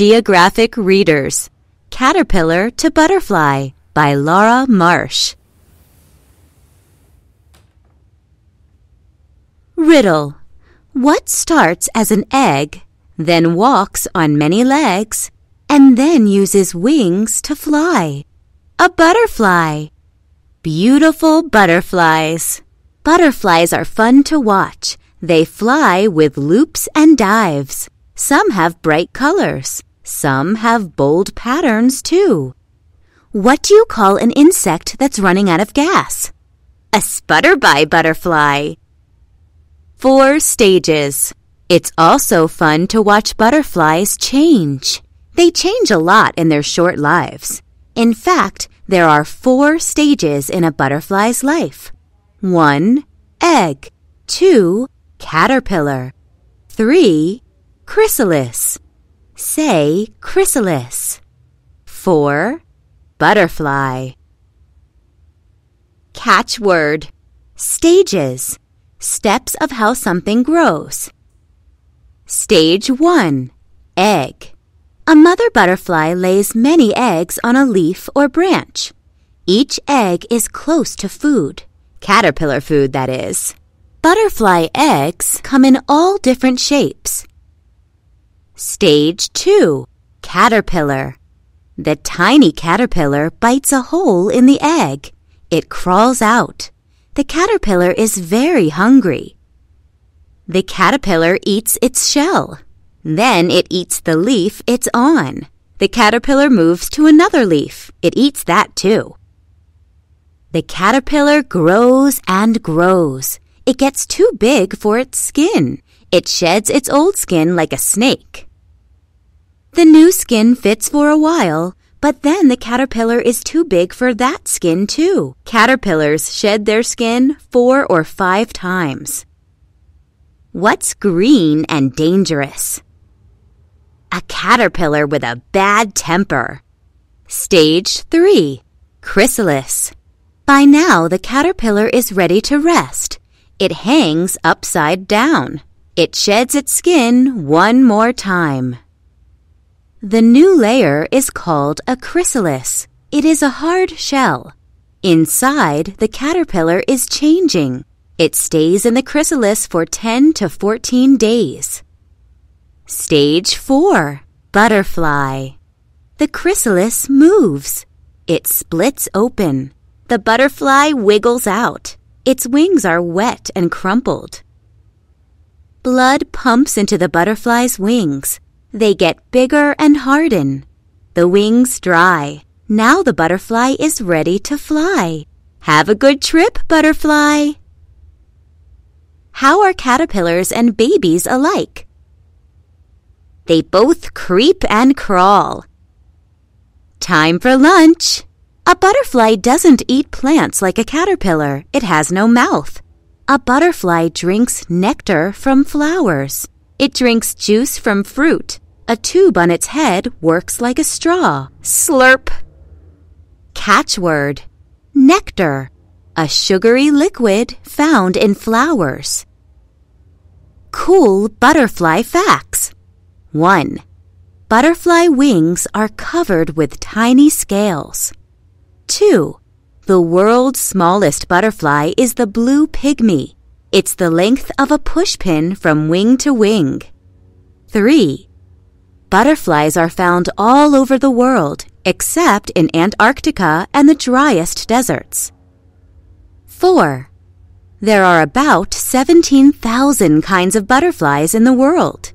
Geographic Readers Caterpillar to Butterfly by Laura Marsh. Riddle What starts as an egg, then walks on many legs, and then uses wings to fly? A butterfly. Beautiful butterflies. Butterflies are fun to watch. They fly with loops and dives. Some have bright colors. Some have bold patterns, too. What do you call an insect that's running out of gas? A sputterby butterfly. Four stages. It's also fun to watch butterflies change. They change a lot in their short lives. In fact, there are four stages in a butterfly's life. 1. Egg. 2. Caterpillar. 3. Chrysalis. Say chrysalis. 4. Butterfly. Catchword Stages Steps of how something grows. Stage 1 Egg. A mother butterfly lays many eggs on a leaf or branch. Each egg is close to food, caterpillar food, that is. Butterfly eggs come in all different shapes Stage 2 Caterpillar. The tiny caterpillar bites a hole in the egg. It crawls out. The caterpillar is very hungry. The caterpillar eats its shell. Then it eats the leaf it's on. The caterpillar moves to another leaf. It eats that too. The caterpillar grows and grows. It gets too big for its skin. It sheds its old skin like a snake. The new skin fits for a while, but then the caterpillar is too big for that skin too. Caterpillars shed their skin four or five times. What's green and dangerous? A caterpillar with a bad temper. Stage 3. Chrysalis. By now, the caterpillar is ready to rest. It hangs upside down. It sheds its skin one more time. The new layer is called a chrysalis. It is a hard shell. Inside, the caterpillar is changing. It stays in the chrysalis for 10 to 14 days. Stage 4. Butterfly. The chrysalis moves. It splits open. The butterfly wiggles out. Its wings are wet and crumpled. Blood pumps into the butterfly's wings. They get bigger and harden. The wings dry. Now the butterfly is ready to fly. Have a good trip, butterfly. How are caterpillars and babies alike? They both creep and crawl. Time for lunch. A butterfly doesn't eat plants like a caterpillar. It has no mouth. A butterfly drinks nectar from flowers. It drinks juice from fruit. A tube on its head works like a straw. Slurp. Catchword. Nectar. A sugary liquid found in flowers. Cool butterfly facts. 1. Butterfly wings are covered with tiny scales. 2. The world's smallest butterfly is the blue pygmy. It's the length of a pushpin from wing to wing. 3. Butterflies are found all over the world, except in Antarctica and the driest deserts. 4. There are about 17,000 kinds of butterflies in the world.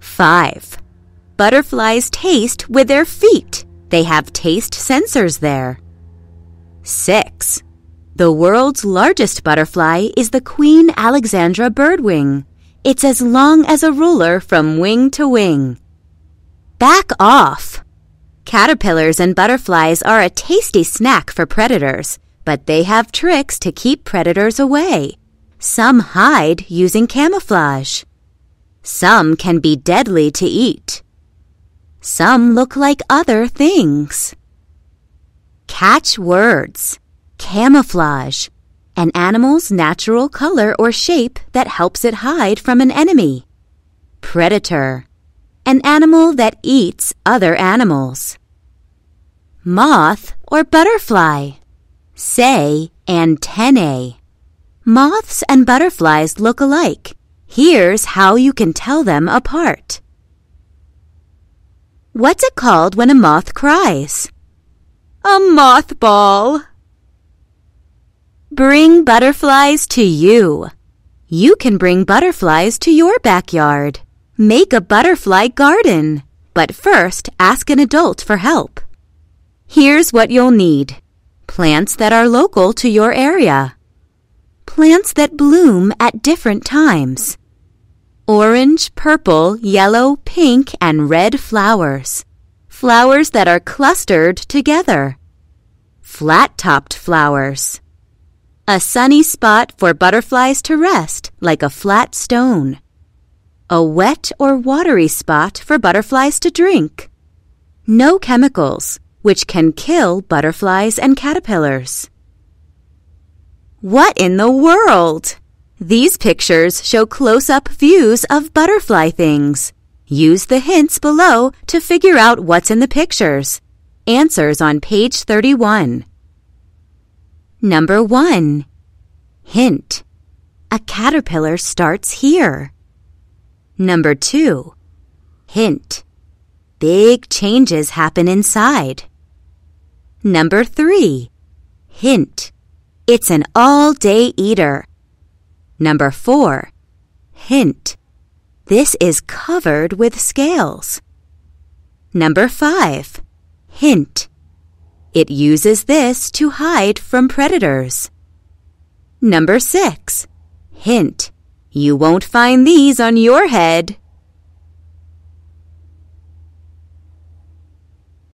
5. Butterflies taste with their feet. They have taste sensors there. 6. The world's largest butterfly is the Queen Alexandra birdwing. It's as long as a ruler from wing to wing. Back off! Caterpillars and butterflies are a tasty snack for predators, but they have tricks to keep predators away. Some hide using camouflage. Some can be deadly to eat. Some look like other things. Catch words camouflage, an animal's natural color or shape that helps it hide from an enemy. Predator, an animal that eats other animals. Moth or butterfly, say antennae. Moths and butterflies look alike. Here's how you can tell them apart. What's it called when a moth cries? A moth ball. Bring butterflies to you. You can bring butterflies to your backyard. Make a butterfly garden. But first, ask an adult for help. Here's what you'll need. Plants that are local to your area. Plants that bloom at different times. Orange, purple, yellow, pink, and red flowers. Flowers that are clustered together. Flat-topped flowers. A sunny spot for butterflies to rest, like a flat stone. A wet or watery spot for butterflies to drink. No chemicals, which can kill butterflies and caterpillars. What in the world? These pictures show close-up views of butterfly things. Use the hints below to figure out what's in the pictures. Answers on page 31. Number 1. Hint. A caterpillar starts here. Number 2. Hint. Big changes happen inside. Number 3. Hint. It's an all-day eater. Number 4. Hint. This is covered with scales. Number 5. Hint. It uses this to hide from predators. Number six. Hint. You won't find these on your head.